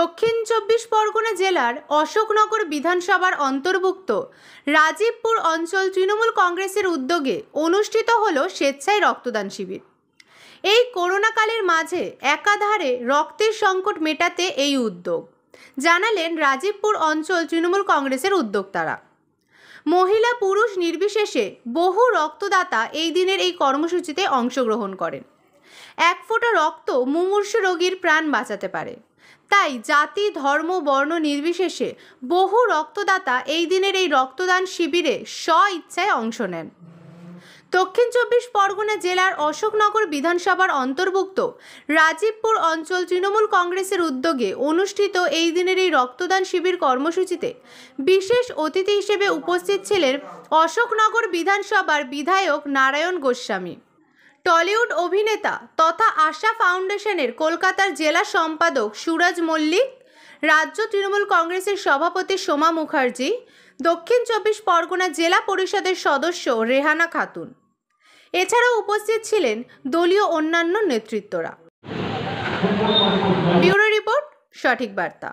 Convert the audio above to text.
দক্ষিণ চব্বিশ পরগনা জেলার অশোকনগর বিধানসভার অন্তর্ভুক্ত রাজীবপুর অঞ্চল তৃণমূল কংগ্রেসের উদ্যোগে অনুষ্ঠিত হল স্বেচ্ছায় রক্তদান শিবির এই করোনাকালের মাঝে একাধারে রক্তের সংকট মেটাতে এই উদ্যোগ জানালেন রাজীবপুর অঞ্চল তৃণমূল কংগ্রেসের উদ্যোক্তারা মহিলা পুরুষ নির্বিশেষে বহু রক্তদাতা এই দিনের এই কর্মসূচিতে অংশগ্রহণ করেন এক ফোঁটা রক্ত মুমূর্ষ রোগীর প্রাণ বাঁচাতে পারে তাই জাতি ধর্ম বর্ণ নির্বিশেষে বহু রক্তদাতা এই দিনের এই রক্তদান শিবিরে স্ব ইচ্ছায় অংশ নেন দক্ষিণ চব্বিশ পরগনা জেলার অশোকনগর বিধানসভার অন্তর্ভুক্ত রাজীবপুর অঞ্চল তৃণমূল কংগ্রেসের উদ্যোগে অনুষ্ঠিত এই দিনের এই রক্তদান শিবির কর্মসূচিতে বিশেষ অতিথি হিসেবে উপস্থিত ছিলেন অশোকনগর বিধানসভার বিধায়ক নারায়ণ গোস্বামী টলিউড অভিনেতা তথা আশা ফাউন্ডেশনের কলকাতার জেলা সম্পাদক সুরজ মল্লিক রাজ্য তৃণমূল কংগ্রেসের সভাপতি সোমা মুখার্জি দক্ষিণ চব্বিশ পরগনা জেলা পরিষদের সদস্য রেহানা খাতুন এছাড়াও উপস্থিত ছিলেন দলীয় অন্যান্য নেতৃত্বরা ব্যুরো রিপোর্ট সঠিক বার্তা